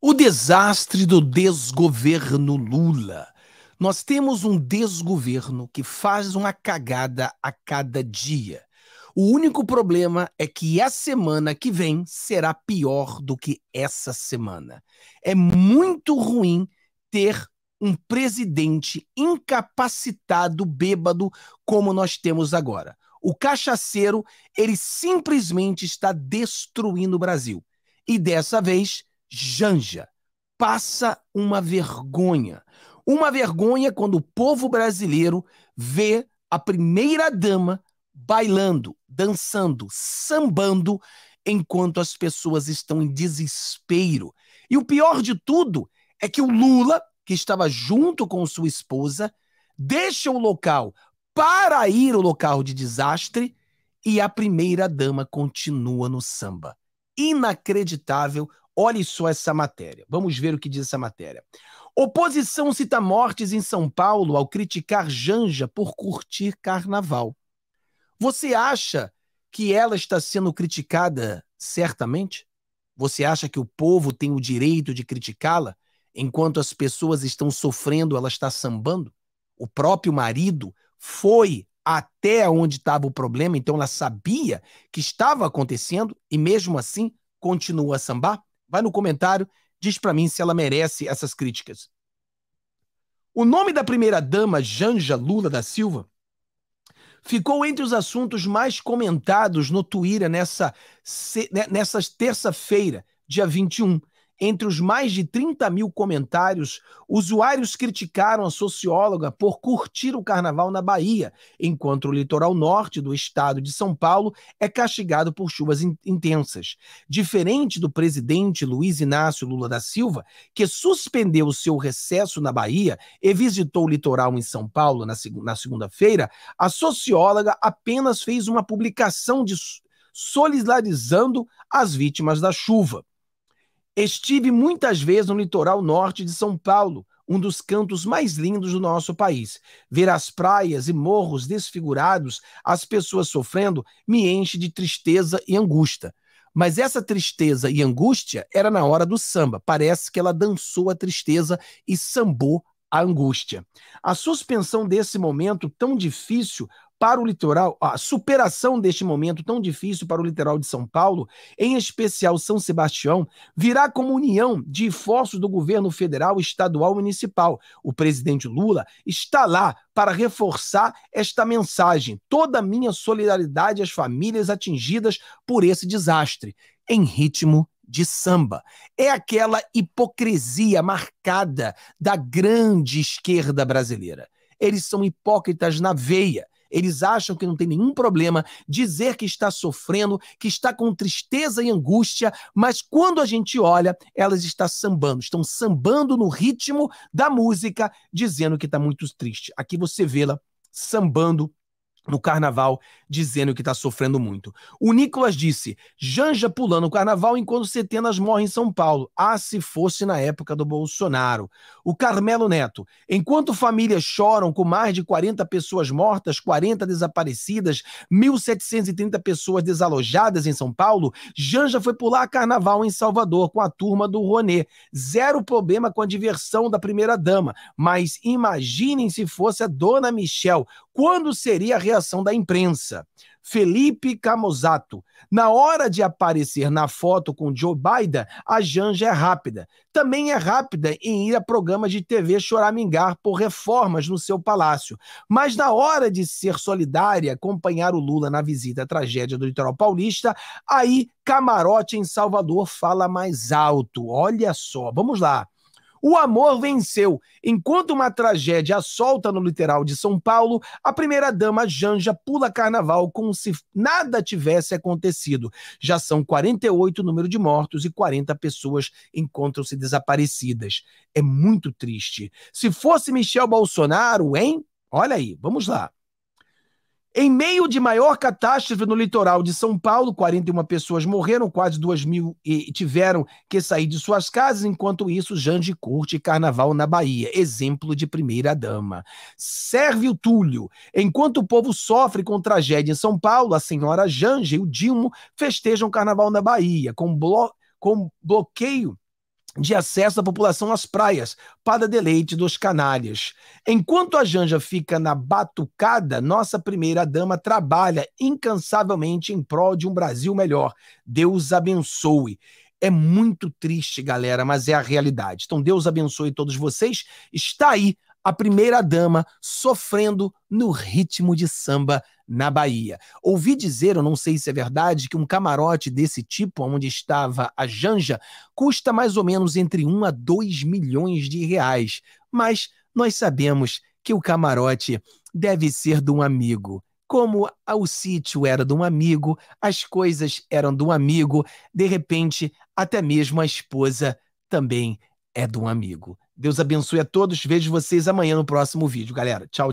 O desastre do desgoverno Lula. Nós temos um desgoverno que faz uma cagada a cada dia. O único problema é que a semana que vem será pior do que essa semana. É muito ruim ter um presidente incapacitado, bêbado, como nós temos agora. O cachaceiro, ele simplesmente está destruindo o Brasil. E dessa vez, Janja passa uma vergonha. Uma vergonha quando o povo brasileiro vê a primeira dama bailando, dançando, sambando, enquanto as pessoas estão em desespero. E o pior de tudo é que o Lula, que estava junto com sua esposa, deixa o local para ir ao local de desastre e a primeira dama continua no samba inacreditável. Olhe só essa matéria. Vamos ver o que diz essa matéria. Oposição cita mortes em São Paulo ao criticar Janja por curtir carnaval. Você acha que ela está sendo criticada certamente? Você acha que o povo tem o direito de criticá-la enquanto as pessoas estão sofrendo, ela está sambando? O próprio marido foi até onde estava o problema, então ela sabia que estava acontecendo e mesmo assim continua a sambar? Vai no comentário, diz para mim se ela merece essas críticas. O nome da primeira dama, Janja Lula da Silva, ficou entre os assuntos mais comentados no Twitter nessa, né, nessa terça-feira, dia 21, entre os mais de 30 mil comentários, usuários criticaram a socióloga por curtir o carnaval na Bahia, enquanto o litoral norte do estado de São Paulo é castigado por chuvas in intensas. Diferente do presidente Luiz Inácio Lula da Silva, que suspendeu seu recesso na Bahia e visitou o litoral em São Paulo na, seg na segunda-feira, a socióloga apenas fez uma publicação de solidarizando as vítimas da chuva. Estive muitas vezes no litoral norte de São Paulo, um dos cantos mais lindos do nosso país. Ver as praias e morros desfigurados, as pessoas sofrendo, me enche de tristeza e angústia. Mas essa tristeza e angústia era na hora do samba. Parece que ela dançou a tristeza e sambou a angústia. A suspensão desse momento tão difícil para o litoral, a superação deste momento tão difícil para o litoral de São Paulo, em especial São Sebastião, virá como união de esforços do governo federal, estadual e municipal. O presidente Lula está lá para reforçar esta mensagem. Toda a minha solidariedade às famílias atingidas por esse desastre, em ritmo de samba. É aquela hipocrisia marcada da grande esquerda brasileira. Eles são hipócritas na veia eles acham que não tem nenhum problema dizer que está sofrendo, que está com tristeza e angústia, mas quando a gente olha, elas estão sambando, estão sambando no ritmo da música, dizendo que está muito triste. Aqui você vê-la sambando no carnaval dizendo que está sofrendo muito. O Nicolas disse: Janja pulando o carnaval enquanto centenas morrem em São Paulo. Ah, se fosse na época do Bolsonaro. O Carmelo Neto: enquanto famílias choram com mais de 40 pessoas mortas, 40 desaparecidas, 1.730 pessoas desalojadas em São Paulo, Janja foi pular carnaval em Salvador com a turma do Ronê. Zero problema com a diversão da primeira-dama, mas imaginem se fosse a dona Michelle. quando seria a reação da imprensa? Felipe Camusato. Na hora de aparecer na foto com Joe Biden, a Janja é rápida. Também é rápida em ir a programas de TV choramingar por reformas no seu palácio. Mas na hora de ser solidária, acompanhar o Lula na visita à tragédia do litoral paulista, aí camarote em Salvador fala mais alto. Olha só, vamos lá. O amor venceu. Enquanto uma tragédia assolta no litoral de São Paulo, a primeira-dama Janja pula carnaval como se nada tivesse acontecido. Já são 48 o número de mortos e 40 pessoas encontram-se desaparecidas. É muito triste. Se fosse Michel Bolsonaro, hein? Olha aí, vamos lá. Em meio de maior catástrofe no litoral de São Paulo, 41 pessoas morreram, quase 2 mil tiveram que sair de suas casas. Enquanto isso, Jande curte carnaval na Bahia, exemplo de primeira-dama. Sérvio Túlio. Enquanto o povo sofre com tragédia em São Paulo, a senhora Janje e o Dilmo festejam carnaval na Bahia, com, blo com bloqueio de acesso da população às praias, para deleite dos canalhas. Enquanto a Janja fica na batucada, nossa primeira-dama trabalha incansavelmente em prol de um Brasil melhor. Deus abençoe. É muito triste, galera, mas é a realidade. Então, Deus abençoe todos vocês. Está aí a primeira-dama sofrendo no ritmo de samba na Bahia. Ouvi dizer, eu não sei se é verdade, que um camarote desse tipo, onde estava a Janja, custa mais ou menos entre 1 a 2 milhões de reais. Mas nós sabemos que o camarote deve ser de um amigo. Como o sítio era de um amigo, as coisas eram de um amigo, de repente, até mesmo a esposa também é de um amigo. Deus abençoe a todos. Vejo vocês amanhã no próximo vídeo, galera. Tchau.